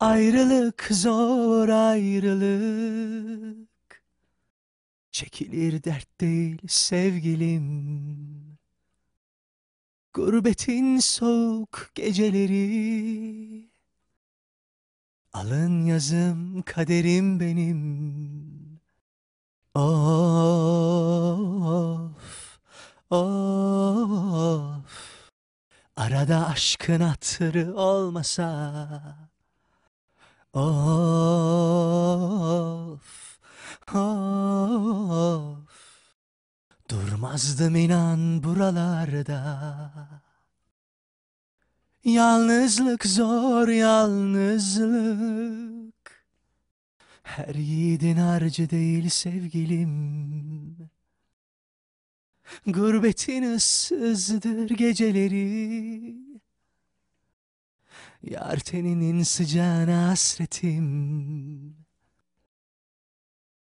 Ayrılık zor ayrılık Çekilir dert değil sevgilim Gurbetin soğuk geceleri Alın yazım kaderim benim Of Of Arada aşkın hatırı olmasa Of, of. Durmazdım inan buralarda. Yalnızlık zor yalnızlık. Her yiğidin harcı değil sevgilim. Gurbetin ıssızdır geceleri. Yar teninin sıcağına hasretim